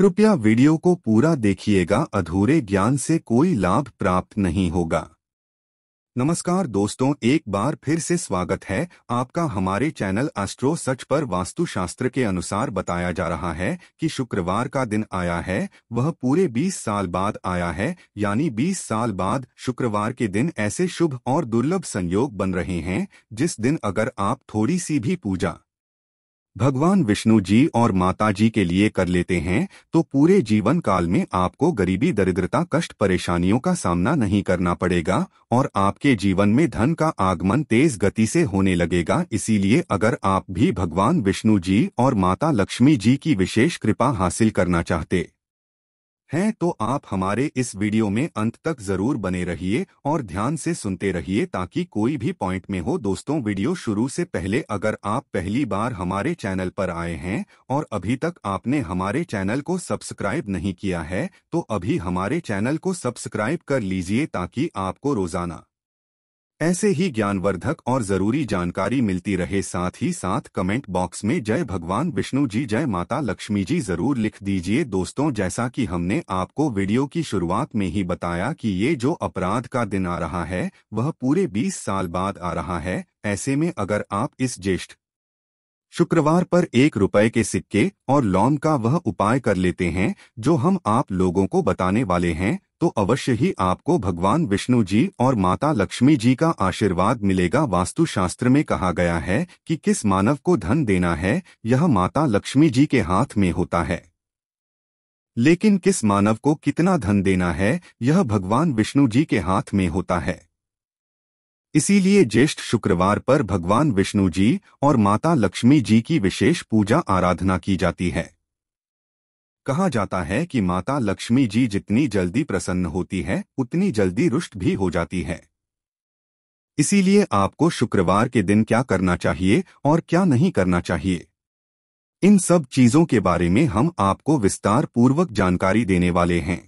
कृपया वीडियो को पूरा देखिएगा अधूरे ज्ञान से कोई लाभ प्राप्त नहीं होगा नमस्कार दोस्तों एक बार फिर से स्वागत है आपका हमारे चैनल एस्ट्रो सच पर वास्तुशास्त्र के अनुसार बताया जा रहा है कि शुक्रवार का दिन आया है वह पूरे 20 साल बाद आया है यानी 20 साल बाद शुक्रवार के दिन ऐसे शुभ और दुर्लभ संयोग बन रहे हैं जिस दिन अगर आप थोड़ी सी भी पूजा भगवान विष्णु जी और माता जी के लिए कर लेते हैं तो पूरे जीवन काल में आपको गरीबी दरिद्रता कष्ट परेशानियों का सामना नहीं करना पड़ेगा और आपके जीवन में धन का आगमन तेज गति से होने लगेगा इसीलिए अगर आप भी भगवान विष्णु जी और माता लक्ष्मी जी की विशेष कृपा हासिल करना चाहते हैं तो आप हमारे इस वीडियो में अंत तक जरूर बने रहिए और ध्यान से सुनते रहिए ताकि कोई भी पॉइंट में हो दोस्तों वीडियो शुरू से पहले अगर आप पहली बार हमारे चैनल पर आए हैं और अभी तक आपने हमारे चैनल को सब्सक्राइब नहीं किया है तो अभी हमारे चैनल को सब्सक्राइब कर लीजिए ताकि आपको रोजाना ऐसे ही ज्ञानवर्धक और जरूरी जानकारी मिलती रहे साथ ही साथ कमेंट बॉक्स में जय भगवान विष्णु जी जय माता लक्ष्मी जी जरूर लिख दीजिए दोस्तों जैसा कि हमने आपको वीडियो की शुरुआत में ही बताया कि ये जो अपराध का दिन आ रहा है वह पूरे 20 साल बाद आ रहा है ऐसे में अगर आप इस ज्येष्ठ शुक्रवार पर एक रुपए के सिक्के और लॉम का वह उपाय कर लेते हैं जो हम आप लोगों को बताने वाले हैं तो अवश्य ही आपको भगवान विष्णु जी और माता लक्ष्मी जी का आशीर्वाद मिलेगा वास्तुशास्त्र में कहा गया है कि किस मानव को धन देना है यह माता लक्ष्मी जी के हाथ में होता है लेकिन किस मानव को कितना धन देना है यह भगवान विष्णु जी के हाथ में होता है इसीलिए ज्येष्ठ शुक्रवार पर भगवान विष्णु जी और माता लक्ष्मी जी की विशेष पूजा आराधना की जाती है कहा जाता है कि माता लक्ष्मी जी जितनी जल्दी प्रसन्न होती है उतनी जल्दी रुष्ट भी हो जाती है इसीलिए आपको शुक्रवार के दिन क्या करना चाहिए और क्या नहीं करना चाहिए इन सब चीजों के बारे में हम आपको विस्तार पूर्वक जानकारी देने वाले हैं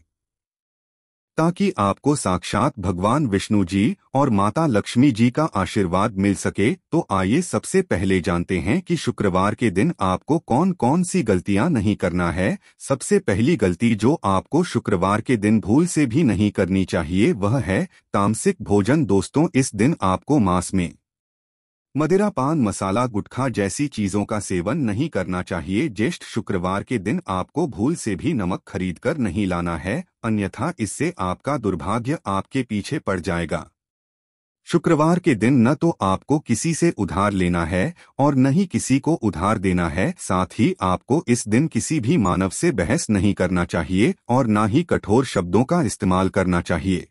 ताकि आपको साक्षात भगवान विष्णु जी और माता लक्ष्मी जी का आशीर्वाद मिल सके तो आइए सबसे पहले जानते हैं कि शुक्रवार के दिन आपको कौन कौन सी गलतियां नहीं करना है सबसे पहली गलती जो आपको शुक्रवार के दिन भूल से भी नहीं करनी चाहिए वह है तामसिक भोजन दोस्तों इस दिन आपको मास में मदिरा पान मसाला गुटखा जैसी चीजों का सेवन नहीं करना चाहिए ज्येष्ठ शुक्रवार के दिन आपको भूल से भी नमक खरीद कर नहीं लाना है अन्यथा इससे आपका दुर्भाग्य आपके पीछे पड़ जाएगा शुक्रवार के दिन न तो आपको किसी से उधार लेना है और न ही किसी को उधार देना है साथ ही आपको इस दिन किसी भी मानव से बहस नहीं करना चाहिए और न ही कठोर शब्दों का इस्तेमाल करना चाहिए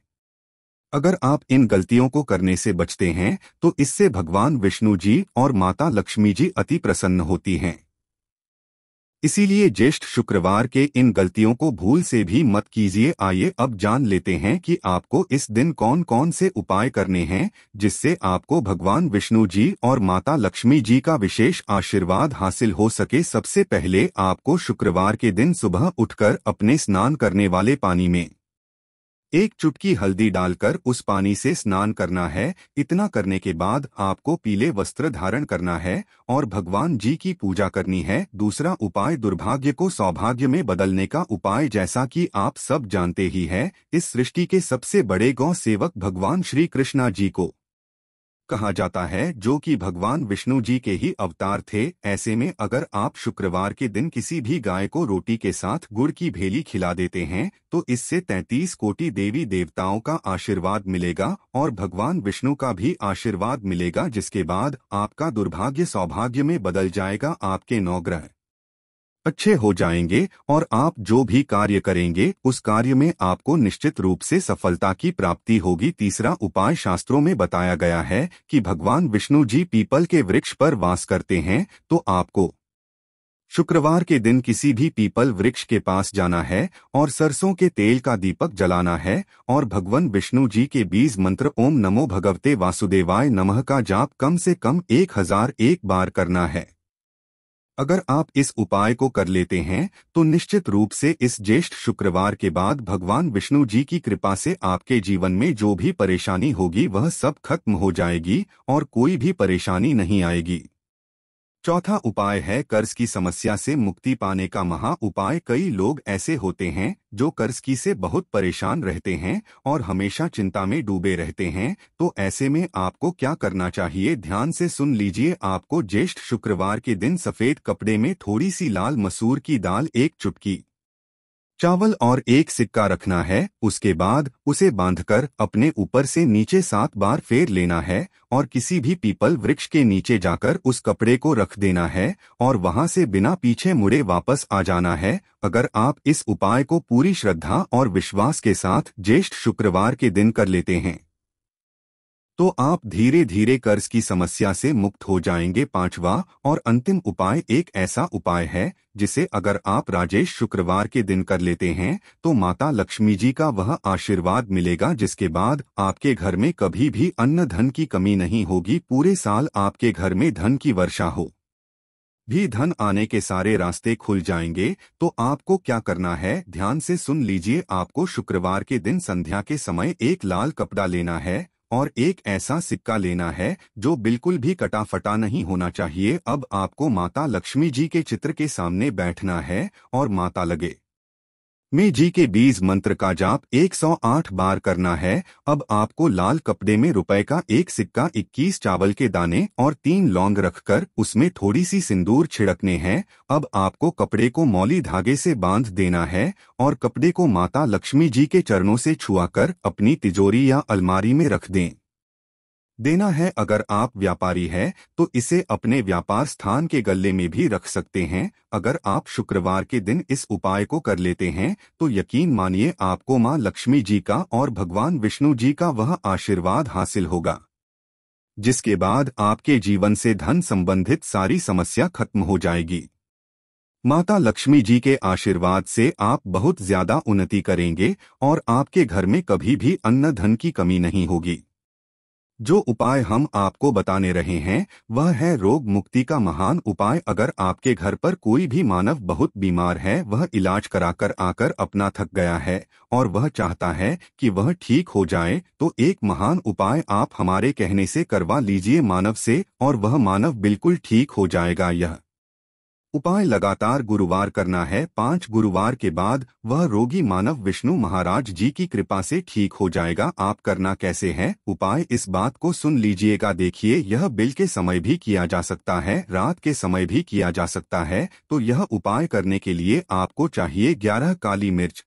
अगर आप इन गलतियों को करने से बचते हैं तो इससे भगवान विष्णु जी और माता लक्ष्मी जी अति प्रसन्न होती हैं इसीलिए ज्येष्ठ शुक्रवार के इन गलतियों को भूल से भी मत कीजिए आइए अब जान लेते हैं कि आपको इस दिन कौन कौन से उपाय करने हैं जिससे आपको भगवान विष्णु जी और माता लक्ष्मी जी का विशेष आशीर्वाद हासिल हो सके सबसे पहले आपको शुक्रवार के दिन सुबह उठकर अपने स्नान करने वाले पानी में एक चुटकी हल्दी डालकर उस पानी से स्नान करना है इतना करने के बाद आपको पीले वस्त्र धारण करना है और भगवान जी की पूजा करनी है दूसरा उपाय दुर्भाग्य को सौभाग्य में बदलने का उपाय जैसा कि आप सब जानते ही हैं इस सृष्टि के सबसे बड़े गौ सेवक भगवान श्री कृष्णा जी को कहा जाता है जो कि भगवान विष्णु जी के ही अवतार थे ऐसे में अगर आप शुक्रवार के दिन किसी भी गाय को रोटी के साथ गुड़ की भेली खिला देते हैं तो इससे तैतीस कोटि देवी देवताओं का आशीर्वाद मिलेगा और भगवान विष्णु का भी आशीर्वाद मिलेगा जिसके बाद आपका दुर्भाग्य सौभाग्य में बदल जाएगा आपके नौग्रह अच्छे हो जाएंगे और आप जो भी कार्य करेंगे उस कार्य में आपको निश्चित रूप से सफलता की प्राप्ति होगी तीसरा उपाय शास्त्रों में बताया गया है कि भगवान विष्णु जी पीपल के वृक्ष पर वास करते हैं तो आपको शुक्रवार के दिन किसी भी पीपल वृक्ष के पास जाना है और सरसों के तेल का दीपक जलाना है और भगवान विष्णु जी के बीज मंत्र ओम नमो भगवते वासुदेवाय नमः का जाप कम से कम एक हजार एक बार करना है अगर आप इस उपाय को कर लेते हैं तो निश्चित रूप से इस ज्येष्ठ शुक्रवार के बाद भगवान विष्णु जी की कृपा से आपके जीवन में जो भी परेशानी होगी वह सब खत्म हो जाएगी और कोई भी परेशानी नहीं आएगी चौथा उपाय है कर्ज की समस्या से मुक्ति पाने का महा उपाय कई लोग ऐसे होते हैं जो कर्ज की से बहुत परेशान रहते हैं और हमेशा चिंता में डूबे रहते हैं तो ऐसे में आपको क्या करना चाहिए ध्यान से सुन लीजिए आपको ज्येष्ठ शुक्रवार के दिन सफेद कपड़े में थोड़ी सी लाल मसूर की दाल एक चुटकी चावल और एक सिक्का रखना है उसके बाद उसे बांधकर अपने ऊपर से नीचे सात बार फेर लेना है और किसी भी पीपल वृक्ष के नीचे जाकर उस कपड़े को रख देना है और वहां से बिना पीछे मुड़े वापस आ जाना है अगर आप इस उपाय को पूरी श्रद्धा और विश्वास के साथ ज्येष्ठ शुक्रवार के दिन कर लेते हैं तो आप धीरे धीरे कर्ज की समस्या से मुक्त हो जाएंगे पांचवा और अंतिम उपाय एक ऐसा उपाय है जिसे अगर आप राजेश शुक्रवार के दिन कर लेते हैं तो माता लक्ष्मी जी का वह आशीर्वाद मिलेगा जिसके बाद आपके घर में कभी भी अन्न धन की कमी नहीं होगी पूरे साल आपके घर में धन की वर्षा हो भी धन आने के सारे रास्ते खुल जाएंगे तो आपको क्या करना है ध्यान से सुन लीजिए आपको शुक्रवार के दिन संध्या के समय एक लाल कपड़ा लेना है और एक ऐसा सिक्का लेना है जो बिल्कुल भी कटाफटा नहीं होना चाहिए अब आपको माता लक्ष्मी जी के चित्र के सामने बैठना है और माता लगे में जी के बीज मंत्र का जाप 108 बार करना है अब आपको लाल कपड़े में रुपए का एक सिक्का 21 चावल के दाने और तीन लौंग रखकर उसमें थोड़ी सी सिंदूर छिड़कने हैं अब आपको कपड़े को मौली धागे से बांध देना है और कपड़े को माता लक्ष्मी जी के चरणों से छुआकर अपनी तिजोरी या अलमारी में रख दें देना है अगर आप व्यापारी हैं तो इसे अपने व्यापार स्थान के गले में भी रख सकते हैं अगर आप शुक्रवार के दिन इस उपाय को कर लेते हैं तो यकीन मानिए आपको माँ लक्ष्मी जी का और भगवान विष्णु जी का वह आशीर्वाद हासिल होगा जिसके बाद आपके जीवन से धन संबंधित सारी समस्या खत्म हो जाएगी माता लक्ष्मी जी के आशीर्वाद से आप बहुत ज्यादा उन्नति करेंगे और आपके घर में कभी भी अन्न धन की कमी नहीं होगी जो उपाय हम आपको बताने रहे हैं वह है रोग मुक्ति का महान उपाय अगर आपके घर पर कोई भी मानव बहुत बीमार है वह इलाज कराकर आकर अपना थक गया है और वह चाहता है कि वह ठीक हो जाए तो एक महान उपाय आप हमारे कहने से करवा लीजिए मानव से और वह मानव बिल्कुल ठीक हो जाएगा यह उपाय लगातार गुरुवार करना है पांच गुरुवार के बाद वह रोगी मानव विष्णु महाराज जी की कृपा से ठीक हो जाएगा आप करना कैसे है उपाय इस बात को सुन लीजिएगा देखिए यह बिल के समय भी किया जा सकता है रात के समय भी किया जा सकता है तो यह उपाय करने के लिए आपको चाहिए ग्यारह काली मिर्च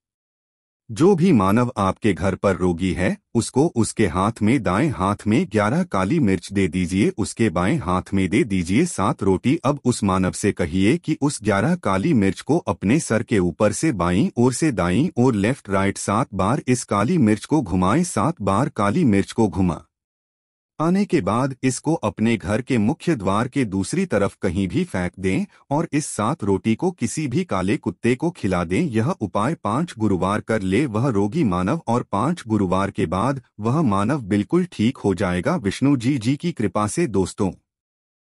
जो भी मानव आपके घर पर रोगी है उसको उसके हाथ में दाएं हाथ में ग्यारह काली मिर्च दे दीजिए उसके बाएं हाथ में दे दीजिए सात रोटी अब उस मानव से कहिए कि उस ग्यारह काली मिर्च को अपने सर के ऊपर से बाईं ओर से दाईं और लेफ्ट राइट सात बार इस काली मिर्च को घुमाएं सात बार काली मिर्च को घुमा आने के बाद इसको अपने घर के मुख्य द्वार के दूसरी तरफ कहीं भी फेंक दें और इस साथ रोटी को किसी भी काले कुत्ते को खिला दें यह उपाय पांच गुरुवार कर ले वह रोगी मानव और पांच गुरुवार के बाद वह मानव बिल्कुल ठीक हो जाएगा विष्णु जी जी की कृपा से दोस्तों